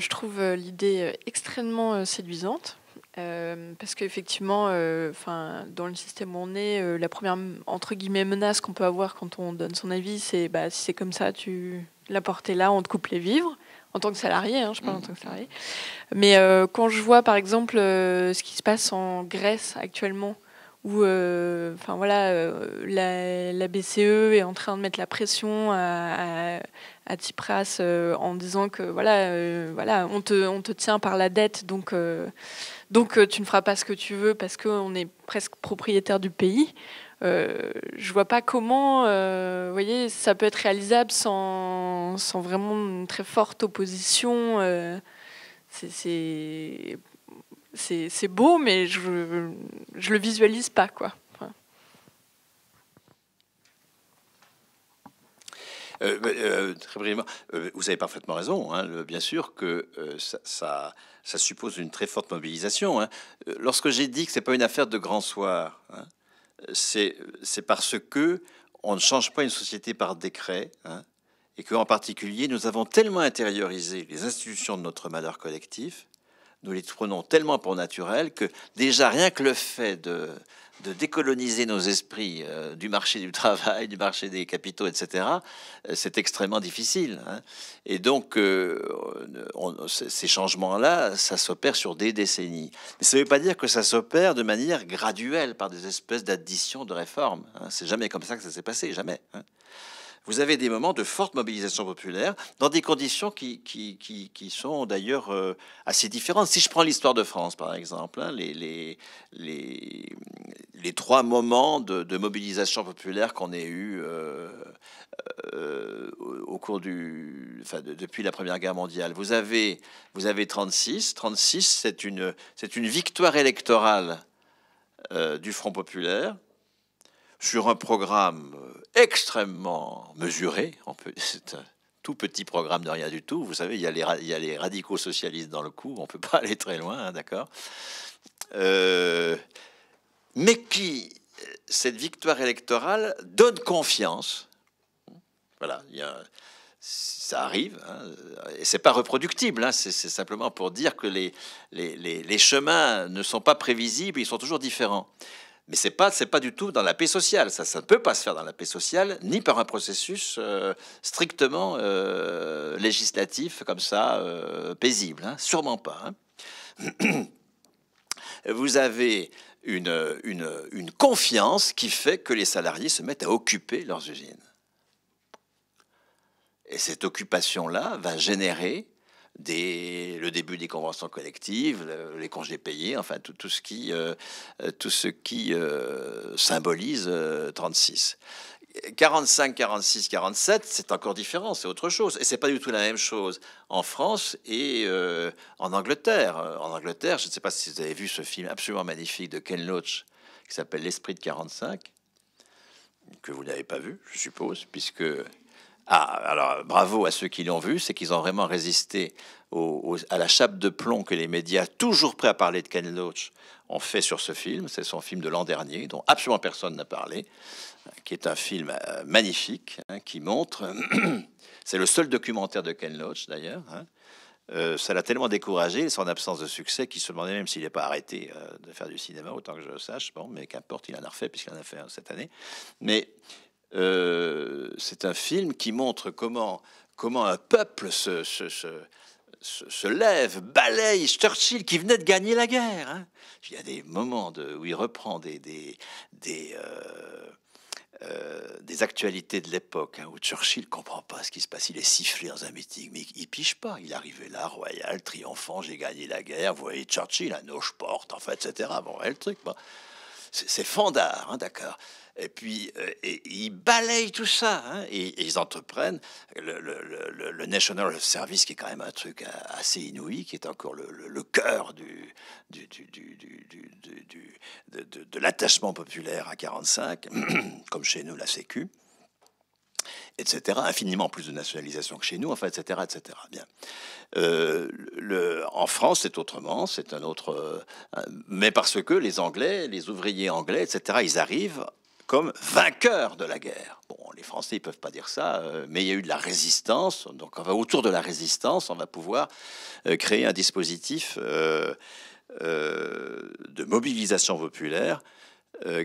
Je trouve euh, l'idée euh, extrêmement euh, séduisante. parce parce qu'effectivement, enfin, dans le système où on est, la première entre guillemets menace qu'on peut avoir quand on donne son avis, c'est bah, si c'est comme ça, tu la portes là, on te coupe les vivres. En tant que salarié, hein, je parle en mm. tant que salarié. Mais quand je vois par exemple ce qui se passe en Grèce actuellement, où enfin voilà, la, BCE est en train de mettre la pression à, à Tsipras euh, en disant que voilà, euh, voilà on, te, on te tient par la dette, donc, euh, donc tu ne feras pas ce que tu veux parce qu'on est presque propriétaire du pays. Je je vois pas comment, voyez, ça peut être réalisable sans, vraiment une très forte opposition. c'est beau, mais je, je le visualise pas, quoi. Euh, euh, très brièvement, euh, vous avez parfaitement raison. Hein, bien sûr que ça, suppose une très forte mobilisation. Hein. Lorsque j'ai dit que ce c'est pas une affaire de grand soir, hein, c'est parce que on ne change pas une société par décret. et que, en particulier, nous avons tellement intériorisé les institutions de notre malheur collectif nous les prenons tellement pour naturels que déjà rien que le fait de, décoloniser nos esprits euh, du marché du travail, du marché des capitaux, etc., euh, c'est extrêmement difficile. Hein. Et donc, euh, ces changements-là, ça s'opère sur des décennies. Mais ça ne veut pas dire que ça s'opère de manière graduelle par des espèces d'additions de réformes. Hein. C'est jamais comme ça que ça s'est passé, jamais. Hein vous avez des moments de forte mobilisation populaire dans des conditions qui, qui, sont d'ailleurs euh, assez différentes. Si je prends l'histoire de France, par exemple, hein, les, trois moments de, mobilisation populaire qu'on ait eu euh, euh, au cours du, depuis la Première Guerre mondiale, vous avez, vous avez 36. 36, c'est une, c'est une victoire électorale du Front populaire sur un programme euh, extrêmement mesuré. C'est un tout petit programme de rien du tout. Vous savez, il y a les, il les radicaux socialistes dans le coup. On ne peut pas aller très loin, hein, d'accord euh, Mais qui, euh, cette victoire électorale, donne confiance. Voilà, il ça arrive, hein. et c'est pas reproductible, hein, c'est simplement pour dire que les les, les, chemins ne sont pas prévisibles, ils sont toujours différents. Mais c'est pas pas du tout dans la paix sociale. Ça, ça ne peut pas se faire dans la paix sociale, ni par un processus euh, strictement euh, législatif comme ça, euh, paisible. Hein. Sûrement pas. Hein. Vous avez une, une confiance qui fait que les salariés se mettent à occuper leurs usines. Et cette occupation-là va générer des, le début des conventions collectives, les congés payés, enfin tout, tout ce qui, euh, euh, tout ce qui euh, symbolise 36. 45, 46, 47, c'est encore différent, c'est autre chose. Et c'est pas du tout la même chose en France et en Angleterre. En Angleterre, je ne sais pas si vous avez vu ce film absolument magnifique de Ken Loach qui s'appelle L'Esprit de 45, que vous n'avez pas vu, je suppose, puisque ah, alors bravo à ceux qui l'ont vu, c'est qu'ils ont vraiment résisté à la chape de plomb que les médias, toujours prêts à parler de Ken Loach, ont fait sur ce film. C'est son film de l'an dernier, dont absolument personne n'a parlé, hein, qui est un film euh, magnifique, hein, qui montre, c'est le seul documentaire de Ken Loach d'ailleurs, hein. euh, ça l'a tellement découragé, son absence de succès, qu'il se demandait même s'il n'est pas arrêté euh, de faire du cinéma, autant que je le sache. Bon, mais qu'importe, il en a refait, puisqu'il en a fait cette année. Mais euh, c'est un film qui montre comment, comment un peuple se, se, se, se lève, balaye Churchill qui venait de gagner la guerre. Hein. Il y a des moments où il reprend des, des, des, euh, euh, actualités de l'époque hein, où Churchill comprend pas ce qui se passe. Il est sifflé dans un meeting, mais il piche pas. Il arrivait là, royal, triomphant, j'ai gagné la guerre. Vous voyez Churchill, un nos porte en fait, etc. Bon, le truc. C'est, fandard, hein, d'accord. Et puis, euh, ils balayent tout ça. Hein. et, ils entreprennent le, National Service, qui est quand même un truc euh, assez inouï, qui est encore le, cœur du, du, de, l'attachement populaire à 45, comme chez nous la Sécu, etc. Infiniment plus de nationalisation que chez nous, enfin, etc., etc. Bien. Euh, le, en France, c'est autrement, c'est un autre. mais parce que les Anglais, les ouvriers anglais, etc., ils arrivent comme vainqueur de la guerre. Bon, les Français ne peuvent pas dire ça, euh, mais il y a eu de la résistance. Donc, on va, autour de la résistance, on va pouvoir euh, créer un dispositif euh, de mobilisation populaire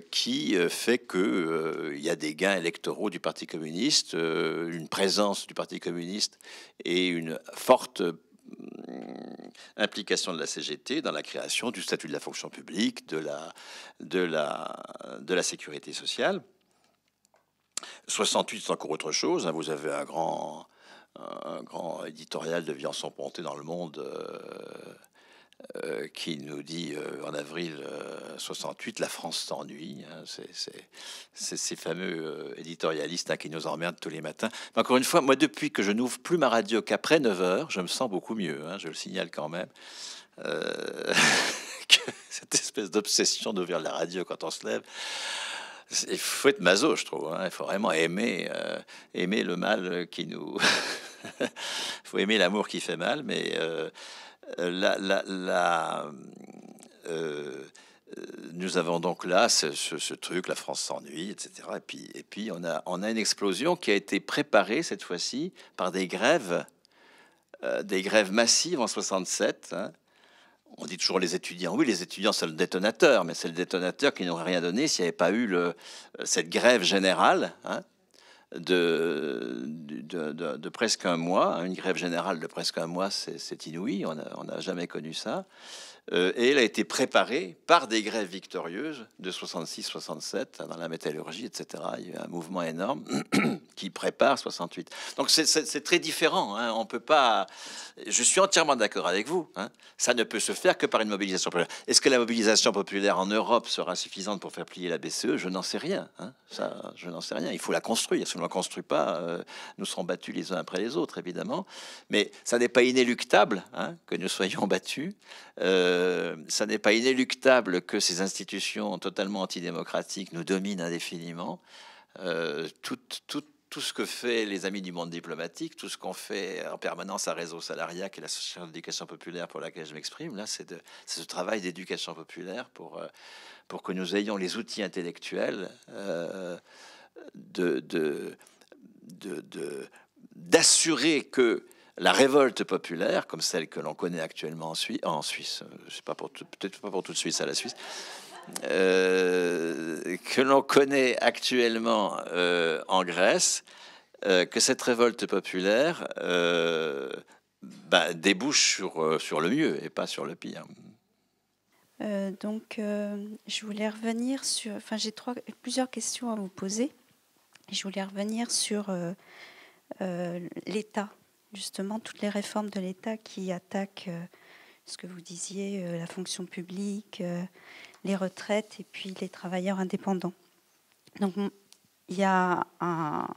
qui fait que il y a des gains électoraux du Parti communiste, une présence du Parti communiste et une forte Hmm, implication de la CGT dans la création du statut de la fonction publique, de la, de la, de la sécurité sociale. 68, c'est encore autre chose. Hein, vous avez un grand, un grand éditorial de Viançon Ponté dans le monde. Euh, euh, qui nous dit euh, en avril 68 euh, La France s'ennuie. Hein, c'est ces fameux éditorialistes hein, qui nous emmerdent tous les matins. encore une fois, moi, depuis que je n'ouvre plus ma radio qu'après 9 heures, je me sens beaucoup mieux. Hein, je le signale quand même. cette espèce d'obsession d'ouvrir la radio quand on se lève. Il faut être maso, je trouve. Il faut vraiment aimer, aimer le mal qui nous. Il faut aimer l'amour qui fait mal, mais euh, euh, euh, nous avons donc là ce, truc, la France s'ennuie, etc. Et puis, on, a, une explosion qui a été préparée cette fois-ci par des grèves, des grèves massives en 67. Hein. On dit toujours les étudiants. Oui, les étudiants, c'est le détonateur, mais c'est le détonateur qui n'aurait rien donné s'il n'y avait pas eu cette grève générale. Hein de, de, presque un mois, hein, une grève générale de presque un mois, c'est inouï, on n'a jamais connu ça. Euh, et elle a été préparée par des grèves victorieuses de 66-67 hein, dans la métallurgie, etc. Il y a eu un mouvement énorme qui prépare 68. Donc c'est très différent. Hein. On peut pas. Je suis entièrement d'accord avec vous. Hein. Ça ne peut se faire que par une mobilisation populaire. Est-ce que la mobilisation populaire en Europe sera suffisante pour faire plier la BCE Je n'en sais rien. Ça, je n'en sais rien. Il faut la construire. Si on ne la construit pas, euh, nous serons battus les uns après les autres, évidemment. Mais ça n'est pas inéluctable que nous soyons battus. Euh, euh, ça n'est pas inéluctable que ces institutions totalement antidémocratiques nous dominent indéfiniment. Euh, tout, ce que font les amis du monde diplomatique, tout ce qu'on fait en permanence à Réseau Salariat, et est l'association d'éducation populaire pour laquelle je m'exprime, là, c'est ce travail d'éducation populaire euh, pour, que nous ayons les outils intellectuels d'assurer que la révolte populaire, comme celle que l'on connaît actuellement en Suisse, euh, peut-être pas pour toute Suisse à la Suisse, euh, que l'on connaît actuellement euh, en Grèce, que cette révolte populaire bah, débouche sur, sur le mieux et pas sur le pire. donc, je voulais revenir sur. Enfin, j'ai plusieurs questions à vous poser. Je voulais revenir sur l'État justement toutes les réformes de l'État qui attaquent euh, ce que vous disiez, euh, la fonction publique, euh, les retraites et puis les travailleurs indépendants. Donc il y a un...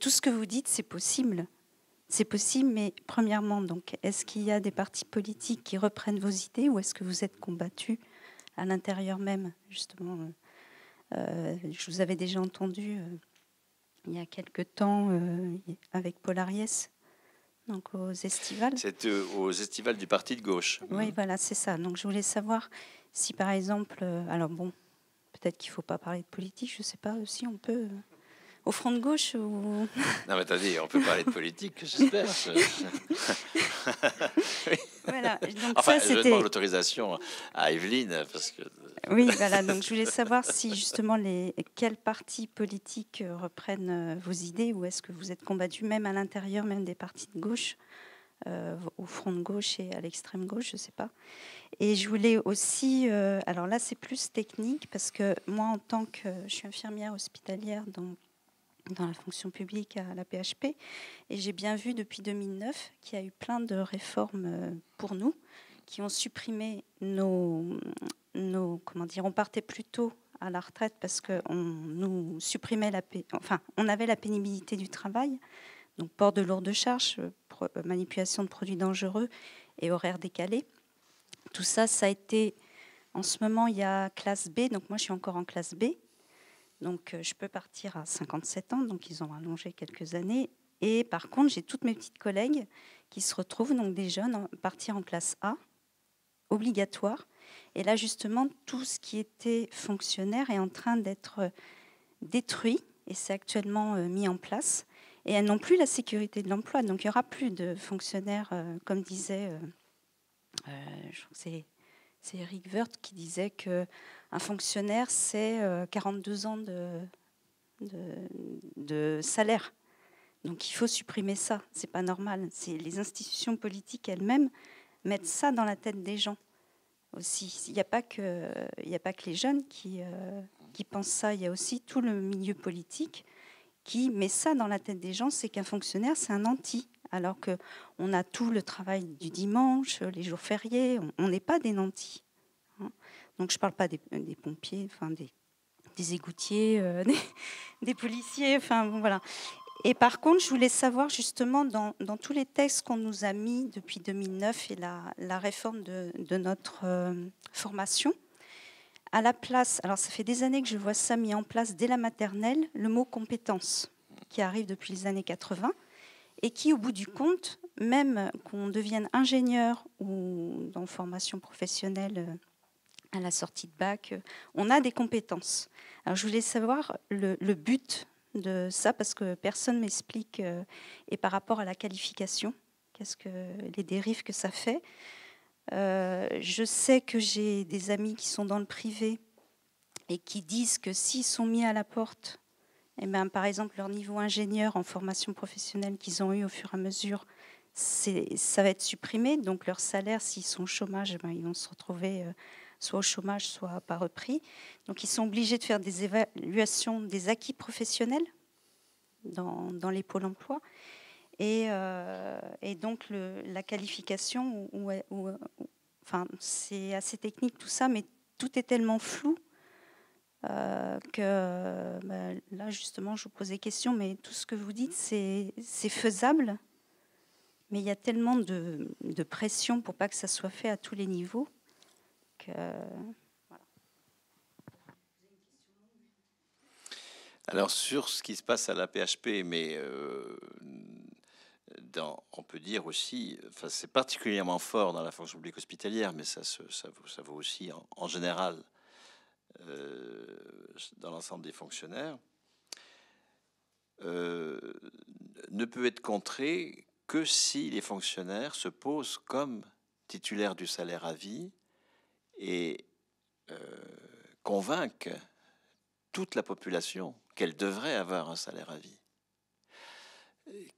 Tout ce que vous dites, c'est possible. C'est possible, mais premièrement, donc, est-ce qu'il y a des partis politiques qui reprennent vos idées ou est-ce que vous êtes combattu à l'intérieur même, justement Je vous avais déjà entendu il y a quelque temps euh, avec Polariès donc aux estivales. C'était euh, aux estivales du parti de gauche. Oui, mm. voilà, c'est ça. Donc je voulais savoir si par exemple, euh, alors bon, peut-être qu'il ne faut pas parler de politique, je ne sais pas si on peut au front de gauche ou... Non, mais t'as dit, on peut parler de politique, j'espère. voilà, donc enfin, je demande l'autorisation à Evelyne, parce que... oui, voilà, donc je voulais savoir si justement les... quels partis politiques euh, reprennent euh, vos idées ou est-ce que vous êtes combattu même à l'intérieur, même des partis de gauche euh, au front de gauche et à l'extrême gauche, je ne sais pas. Et je voulais aussi, alors là c'est plus technique parce que moi en tant que je suis infirmière hospitalière, donc dans la fonction publique à la PHP. Et j'ai bien vu depuis 2009 qu'il y a eu plein de réformes euh, pour nous qui ont supprimé nos, nos comment dire, on partait plus tôt à la retraite parce qu'on nous supprimait la, enfin, on avait la pénibilité du travail, donc port de lourdes charges, euh, euh, manipulation de produits dangereux et horaires décalés. Tout ça, ça a été, en ce moment, il y a classe B, donc moi je suis encore en classe B, donc euh, je peux partir à 57 ans, donc ils ont allongé quelques années. Et par contre, j'ai toutes mes petites collègues qui se retrouvent, donc des jeunes, partir en classe A, obligatoire. Et là, justement, tout ce qui était fonctionnaire est en train d'être euh, détruit et c'est actuellement euh, mis en place. Et elles n'ont plus la sécurité de l'emploi. Donc, il n'y aura plus de fonctionnaires, comme disait, je crois que c'est Eric Wirth qui disait que un fonctionnaire, c'est 42 euh, ans de, salaire. Donc il faut supprimer ça. C'est pas normal. C'est les institutions politiques elles-mêmes mettent ça dans la tête des gens aussi. Il n'y a pas que les jeunes euh, qui pensent ça. Il y a aussi tout le milieu politique qui met ça dans la tête des gens. C'est qu'un fonctionnaire, c'est un anti. Alors que on a tout le travail du dimanche, les jours fériés. On n'est pas des nantis. Hein. Donc je ne parle pas euh, des, pompiers, enfin des, des égoutiers, euh, des, policiers, enfin voilà. Et par contre, je voulais savoir justement dans, tous les textes qu'on nous a mis depuis 2009 et la, réforme de, notre euh, formation, à la place, alors ça fait des années que je vois ça mis en place dès la maternelle, le mot compétence qui arrive depuis les années 80 et qui, au bout du compte, même qu'on devienne ingénieur ou dans formation professionnelle à la sortie de bac. Euh, on a des compétences. Alors je voulais savoir le, but de ça parce que personne m'explique euh, et par rapport à la qualification, qu'est-ce que les dérives que ça fait. Euh, je sais que j'ai des amis qui sont dans le privé et qui disent que s'ils sont mis à la porte, et eh ben, par exemple leur niveau ingénieur en formation professionnelle qu'ils ont eu au fur et à mesure, ça va être supprimé. Donc leur salaire, s'ils sont au chômage, eh ben, ils vont se retrouver soit au chômage, soit pas repris. Donc ils sont obligés de faire des évaluations des acquis professionnels dans, les pôles emploi. Et, euh, donc la qualification, enfin, c'est assez technique tout ça, mais tout est tellement flou euh, que bah, là justement je vous pose des questions, mais tout ce que vous dites c'est faisable, mais il y a tellement de pression pour pas que ça soit fait à tous les niveaux euh, Alors sur ce qui se passe à la PHP, mais euh, on peut dire aussi, c'est particulièrement fort dans la fonction publique hospitalière, mais ça, ça, vaut, aussi en, général euh, dans l'ensemble des fonctionnaires, ne peut être contré que si les fonctionnaires se posent comme titulaires du salaire à vie et euh, convaincre toute la population qu'elle devrait avoir un salaire à vie.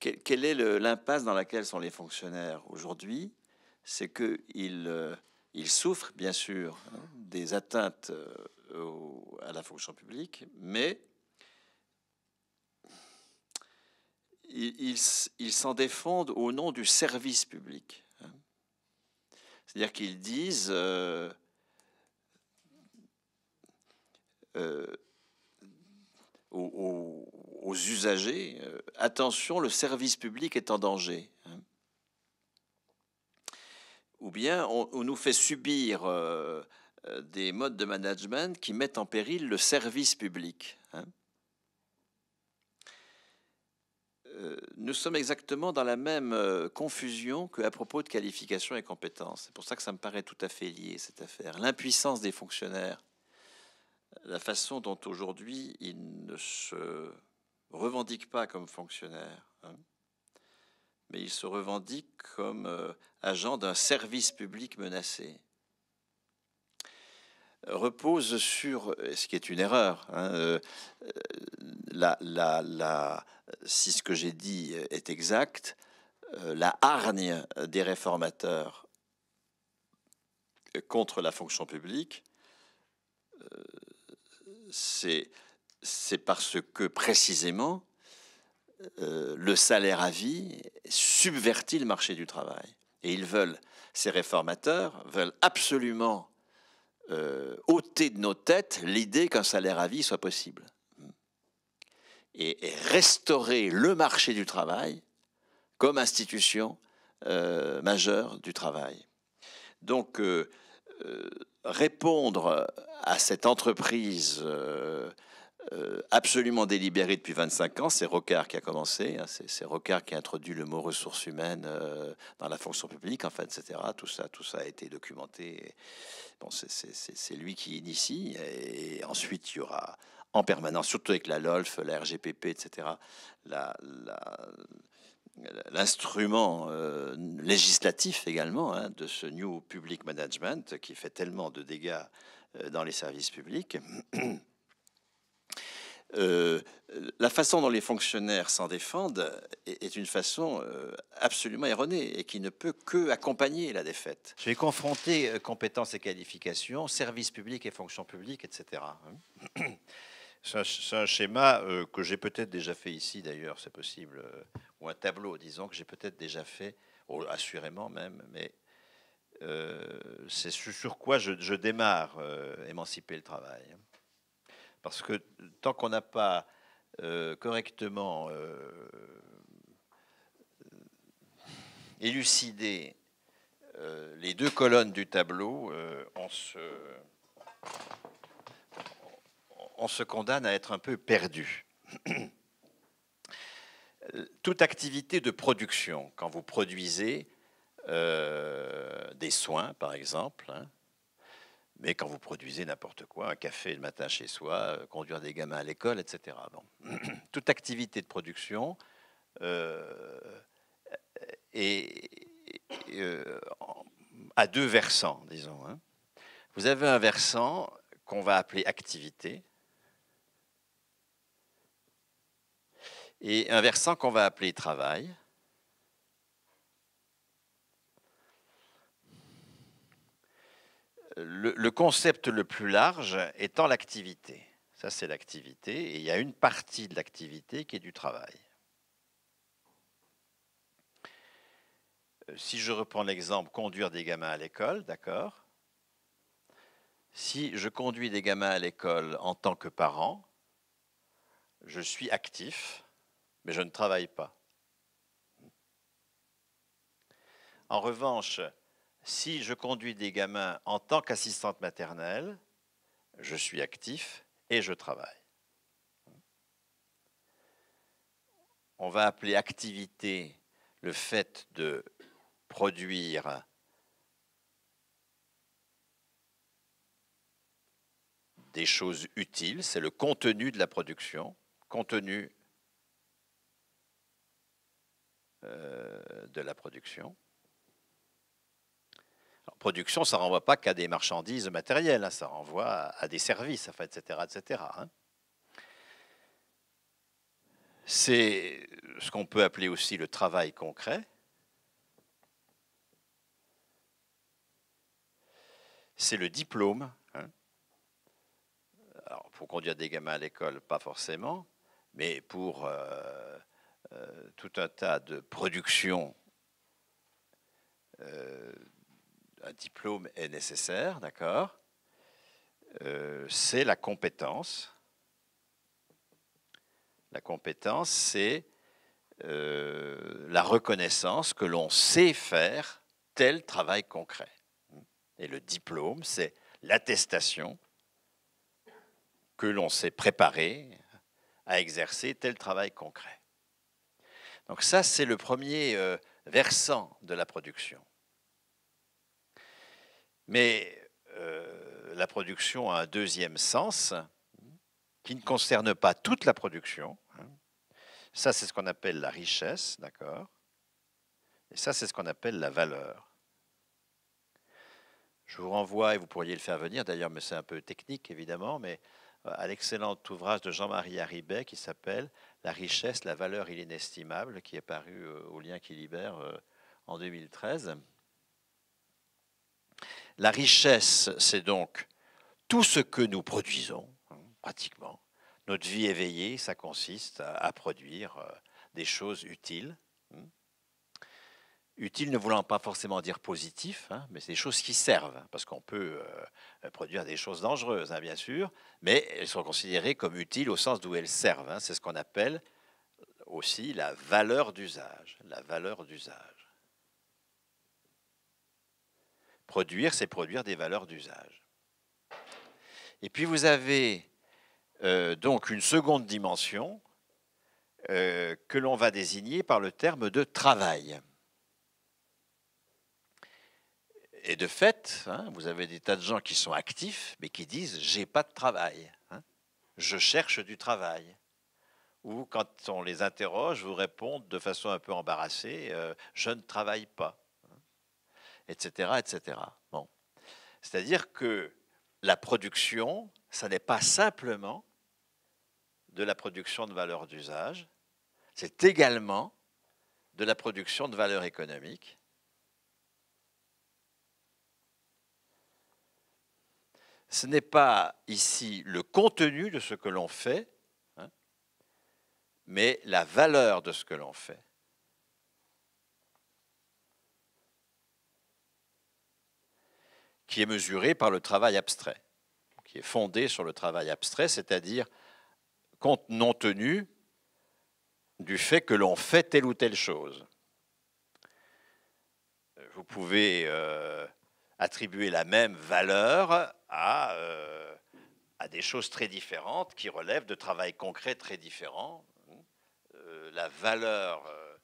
Quelle est l'impasse dans laquelle sont les fonctionnaires aujourd'hui C'est qu'ils euh, ils souffrent, bien sûr, hein, des atteintes euh, à la fonction publique, mais ils s'en défendent au nom du service public. Hein. C'est-à-dire qu'ils disent euh, Euh, euh, aux, usagers, euh, attention, le service public est en danger. Hein. Ou bien on, nous fait subir des modes de management qui mettent en péril le service public. Hein. Nous sommes exactement dans la même confusion qu'à propos de qualification et compétences. C'est pour ça que ça me paraît tout à fait lié, cette affaire. L'impuissance des fonctionnaires la façon dont aujourd'hui il ne se revendique pas comme fonctionnaire, hein, mais il se revendique comme euh, agent d'un service public menacé, repose sur, ce qui est une erreur, hein, euh, euh, la, la, si ce que j'ai dit est exact, la hargne des réformateurs contre la fonction publique c'est parce que précisément, euh, le salaire à vie subvertit le marché du travail. Et ils veulent, ces réformateurs veulent absolument euh, ôter de nos têtes l'idée qu'un salaire à vie soit possible. Et, restaurer le marché du travail comme institution euh, majeure du travail. Donc, répondre à cette entreprise euh, euh, absolument délibérée depuis 25 ans, c'est Rocard qui a commencé, hein, c'est Rocard qui a introduit le mot ressources humaines euh, dans la fonction publique, enfin, etc. Tout ça, tout ça a été documenté. Bon, c'est lui qui initie, et ensuite il y aura en permanence, surtout avec la LOLF, la RGPP, etc., la, l'instrument euh, législatif également hein, de ce New Public Management qui fait tellement de dégâts euh, dans les services publics. Euh, la façon dont les fonctionnaires s'en défendent est, une façon absolument erronée et qui ne peut que accompagner la défaite. Je vais confronter compétences et qualifications, services publics et fonctions publiques, etc. C'est un, schéma que j'ai peut-être déjà fait ici d'ailleurs, c'est possible ou un tableau, disons, que j'ai peut-être déjà fait, oh, assurément même, mais euh, c'est sur quoi je, démarre euh, émanciper le travail. Hein. Parce que tant qu'on n'a pas euh, correctement élucidé les deux colonnes du tableau, on se, on, se, condamne à être un peu perdu toute activité de production, quand vous produisez euh, des soins, par exemple, hein, mais quand vous produisez n'importe quoi, un café le matin chez soi, euh, conduire des gamins à l'école, etc. Toute activité de production a euh, deux versants, disons. Hein. Vous avez un versant qu'on va appeler activité, et un versant qu'on va appeler travail. Le, concept le plus large étant l'activité. Ça, c'est l'activité, et il y a une partie de l'activité qui est du travail. Euh, si je reprends l'exemple conduire des gamins à l'école, d'accord Si je conduis des gamins à l'école en tant que parent, je suis actif mais je ne travaille pas. En revanche, si je conduis des gamins en tant qu'assistante maternelle, je suis actif et je travaille. On va appeler activité le fait de produire des choses utiles, c'est le contenu de la production, contenu euh, de la production. production, ça ne renvoie pas qu'à des marchandises matérielles, hein, ça renvoie à, des services, etc. etc. Hein. C'est ce qu'on peut appeler aussi le travail concret. C'est le diplôme. Hein. pour conduire des gamins à l'école, pas forcément, mais pour euh, euh, tout un tas de productions. Euh, un diplôme est nécessaire, d'accord euh, C'est la compétence. La compétence, c'est la reconnaissance que l'on sait faire tel travail concret. Et le diplôme, c'est l'attestation que l'on s'est préparé à exercer tel travail concret. Donc ça, c'est le premier euh, versant de la production. Mais euh, la production a un deuxième sens hein, qui ne concerne pas toute la production. Hein. Ça, c'est ce qu'on appelle la richesse, d'accord Et ça, c'est ce qu'on appelle la valeur. Je vous renvoie, et vous pourriez le faire venir d'ailleurs, mais c'est un peu technique évidemment, mais euh, à l'excellent ouvrage de Jean-Marie Haribet qui s'appelle la richesse, la valeur inestimable, qui est parue euh, au lien qui libère euh, en 2013. La richesse, c'est donc tout ce que nous produisons, hein, pratiquement. Notre vie éveillée, ça consiste à, produire euh, des choses utiles, Utile ne voulant pas forcément dire positif, hein, mais c'est des choses qui servent, hein, parce qu'on peut euh, produire des choses dangereuses, hein, bien sûr, mais elles sont considérées comme utiles au sens d'où elles servent. C'est ce qu'on appelle aussi la valeur d'usage. La valeur d'usage. Produire, c'est produire des valeurs d'usage. Et puis vous avez euh, donc une seconde dimension euh, que l'on va désigner par le terme de travail. et de fait, hein, vous avez des tas de gens qui sont actifs, mais qui disent j'ai pas de travail, hein. je cherche du travail. Ou quand on les interroge, vous répondent de façon un peu embarrassée euh, je ne travaille pas, etc., hein, etc. Bon, c'est-à-dire que la production, ça n'est pas simplement de la production de valeur d'usage, c'est également de la production de valeur économique ce n'est pas ici le contenu de ce que l'on fait, hein, mais la valeur de ce que l'on fait. qui est mesurée par le travail abstrait, qui est fondé sur le travail abstrait, c'est-à-dire compte non tenu du fait que l'on fait telle ou telle chose. Vous pouvez euh, attribuer la même valeur à, euh, à des choses très différentes qui relèvent de travail concret très différent. Euh, la valeur euh,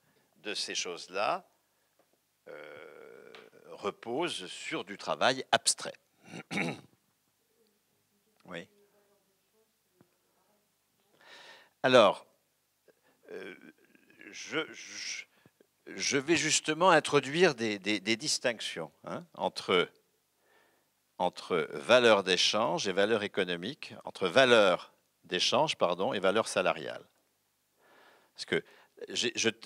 de ces choses-là repose sur du travail abstrait. oui. Alors, je je vais justement introduire des, distinctions hein, entre, entre valeur d'échange et valeur économique, entre valeur d'échange pardon, et valeur salariale. Parce que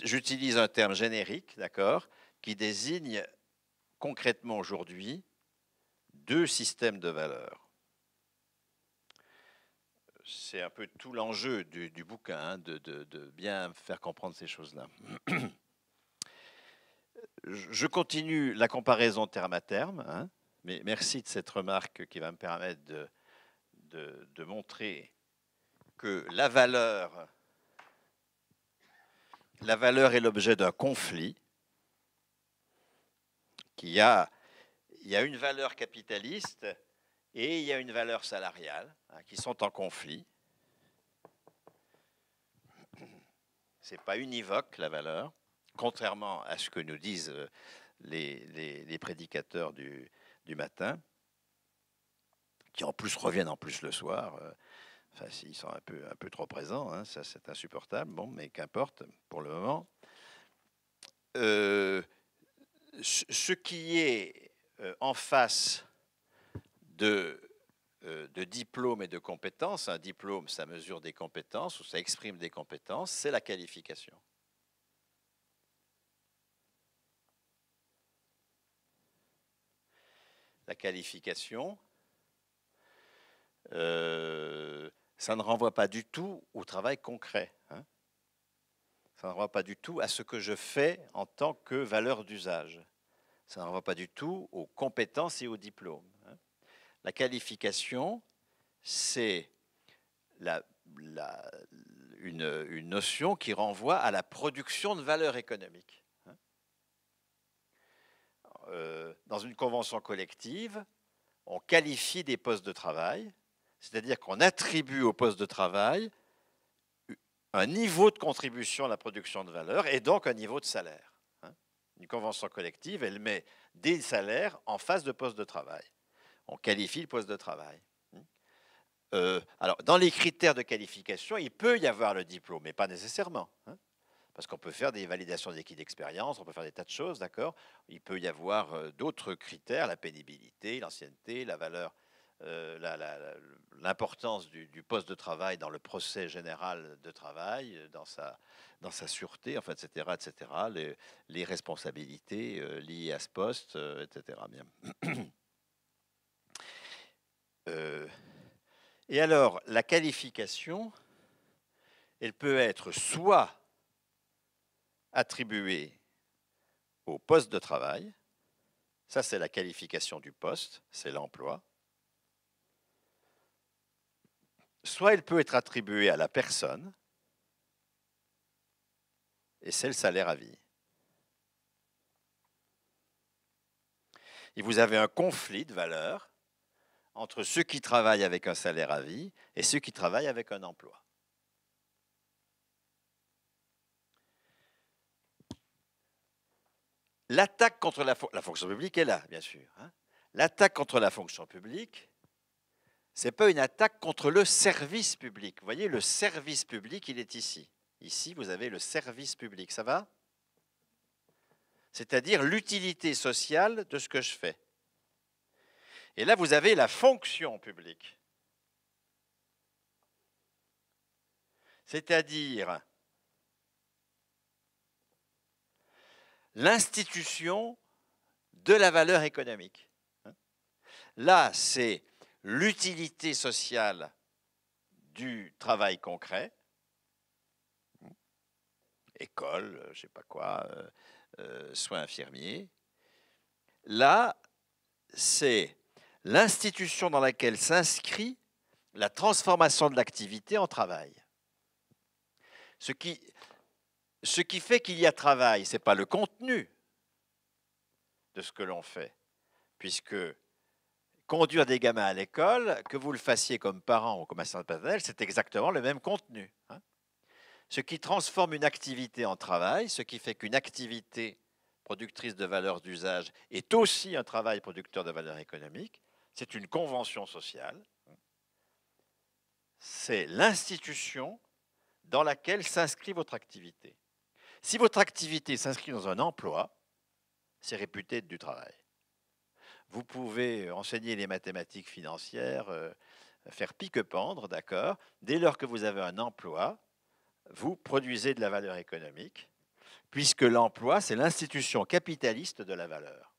j'utilise un terme générique, d'accord, qui désigne concrètement aujourd'hui deux systèmes de valeurs. C'est un peu tout l'enjeu du, bouquin, hein, de bien faire comprendre ces choses-là je continue la comparaison terme à terme, hein, mais merci de cette remarque qui va me permettre de, montrer que la valeur, la valeur est l'objet d'un conflit, qu'il a, il y a une valeur capitaliste et il y a une valeur salariale hein, qui sont en conflit. Ce n'est pas univoque la valeur contrairement à ce que nous disent euh, les, prédicateurs du, matin, qui en plus reviennent en plus le soir. Euh, enfin, s'ils sont un peu, trop présents, hein, ça c'est insupportable. Bon, mais qu'importe pour le moment. Euh, ce qui est en face de, de diplôme et de compétences, un diplôme ça mesure des compétences ou ça exprime des compétences, c'est la qualification. la qualification, euh, ça ne renvoie pas du tout au travail concret. Hein. Ça ne renvoie pas du tout à ce que je fais en tant que valeur d'usage. Ça ne renvoie pas du tout aux compétences et aux diplômes. Hein. La qualification, c'est une, une notion qui renvoie à la production de valeur économique. Euh, dans une convention collective, on qualifie des postes de travail, c'est-à-dire qu'on attribue au poste de travail un niveau de contribution à la production de valeur et donc un niveau de salaire. Hein. Une convention collective, elle met des salaires en face de postes de travail. On qualifie le poste de travail. Hein. Euh, alors, dans les critères de qualification, il peut y avoir le diplôme, mais pas nécessairement. Hein parce qu'on peut faire des validations des d'expérience, on peut faire des tas de choses, d'accord Il peut y avoir euh, d'autres critères, la pénibilité, l'ancienneté, la valeur, euh, l'importance du, poste de travail dans le procès général de travail, euh, dans sa, dans sa sûreté, enfin, etc., etc., les, responsabilités liées à ce poste, etc. et alors, la qualification, elle peut être soit attribuée au poste de travail. Ça, c'est la qualification du poste, c'est l'emploi. Soit elle peut être attribuée à la personne, et c'est le salaire à vie. Et vous avez un conflit de valeurs entre ceux qui travaillent avec un salaire à vie et ceux qui travaillent avec un emploi. L'attaque contre la, fonction publique est là, bien sûr. Hein. L'attaque contre la fonction publique, ce n'est pas une attaque contre le service public. Vous voyez, le service public, il est ici. Ici, vous avez le service public. Ça va C'est-à-dire l'utilité sociale de ce que je fais. Et là, vous avez la fonction publique. C'est-à-dire l'institution de la valeur économique. Là, c'est l'utilité sociale du travail concret, école, je ne sais pas quoi, euh, euh, soins infirmiers. Là, c'est l'institution dans laquelle s'inscrit la transformation de l'activité en travail. Ce qui, ce qui fait qu'il y a travail, ce n'est pas le contenu de ce que l'on fait, puisque conduire des gamins à l'école, que vous le fassiez comme parent ou comme assistant personnel, c'est exactement le même contenu. Hein. ce qui transforme une activité en travail, ce qui fait qu'une activité productrice de valeurs d'usage est aussi un travail producteur de valeurs économiques, c'est une convention sociale, c'est l'institution dans laquelle s'inscrit votre activité. Si votre activité s'inscrit dans un emploi, c'est réputé du travail. Vous pouvez enseigner les mathématiques financières, euh, faire pique-pendre, d'accord Dès lors que vous avez un emploi, vous produisez de la valeur économique, puisque l'emploi, c'est l'institution capitaliste de la valeur.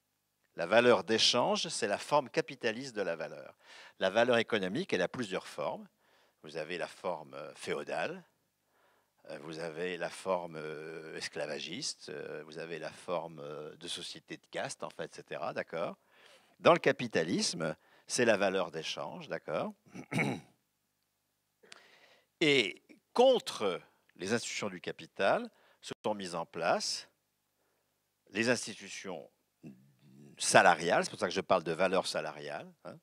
La valeur d'échange, c'est la forme capitaliste de la valeur. La valeur économique, elle a plusieurs formes. Vous avez la forme euh, féodale, euh, vous avez la forme euh, esclavagiste, euh, vous avez la forme de société de caste, en fait, etc. D'accord Dans le capitalisme, c'est la valeur d'échange, d'accord Et contre les institutions du capital se sont mises en place les institutions salariales, c'est pour ça que je parle de valeur salariale, hein,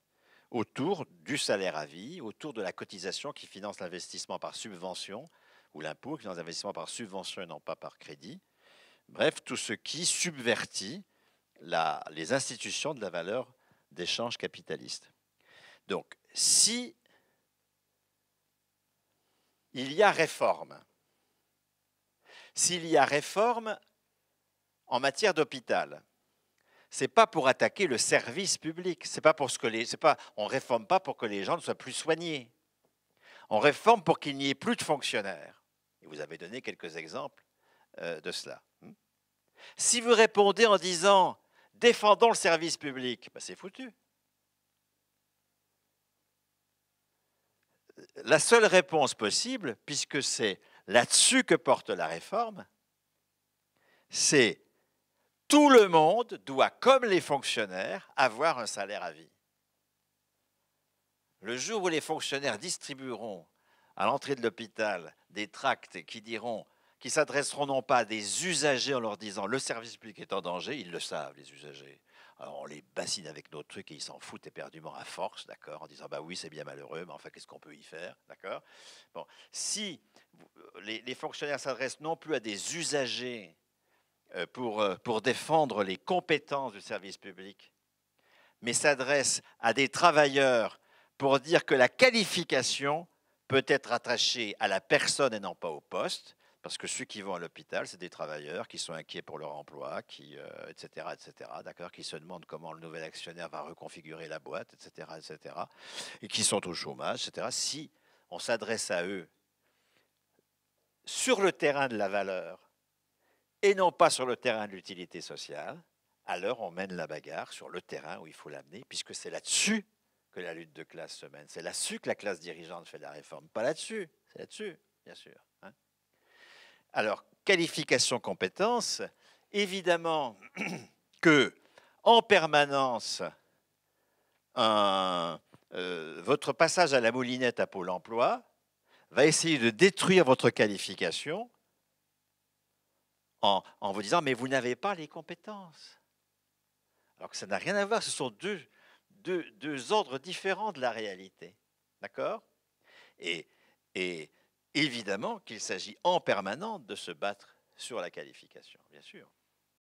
autour du salaire à vie, autour de la cotisation qui finance l'investissement par subvention ou l'impôt, qui est dans investissement par subvention et non pas par crédit. Bref, tout ce qui subvertit les institutions de la valeur d'échange capitaliste. Donc, si il y a réforme, s'il y a réforme en matière d'hôpital, ce n'est pas pour attaquer le service public, c'est pas pour ce que les, pas, on réforme pas pour que les gens ne soient plus soignés. On réforme pour qu'il n'y ait plus de fonctionnaires vous avez donné quelques exemples euh, de cela. Hmm. Si vous répondez en disant défendons le service public, bah, c'est foutu. La seule réponse possible, puisque c'est là-dessus que porte la réforme, c'est tout le monde doit, comme les fonctionnaires, avoir un salaire à vie. Le jour où les fonctionnaires distribueront à l'entrée de l'hôpital des tracts qui diront qui s'adresseront non pas à des usagers en leur disant le service public est en danger, ils le savent, les usagers. Alors on les bassine avec nos trucs et ils s'en foutent éperdument à force, d'accord, en disant bah oui, c'est bien malheureux, mais enfin, qu'est-ce qu'on peut y faire, d'accord Bon, si les, fonctionnaires s'adressent non plus à des usagers euh, pour, euh, pour défendre les compétences du service public, mais s'adressent à des travailleurs pour dire que la qualification peut être attaché à la personne et non pas au poste, parce que ceux qui vont à l'hôpital, c'est des travailleurs qui sont inquiets pour leur emploi, qui, etc., euh, etc., d'accord, qui se demandent comment le nouvel actionnaire va reconfigurer la boîte, etc., etc., et qui sont au chômage, etc. Si on s'adresse à eux sur le terrain de la valeur et non pas sur le terrain de l'utilité sociale, alors on mène la bagarre sur le terrain où il faut l'amener, puisque c'est là-dessus la lutte de classe semaine. C'est là-dessus que la classe dirigeante fait la réforme, pas là-dessus. C'est là-dessus, bien sûr. Hein. Alors, qualification compétence, évidemment que en permanence, euh, votre passage à la moulinette à Pôle emploi va essayer de détruire votre qualification en, en vous disant mais vous n'avez pas les compétences. Alors que ça n'a rien à voir, ce sont deux, deux, ordres différents de la réalité. D'accord et évidemment qu'il s'agit en permanence de se battre sur la qualification, bien sûr.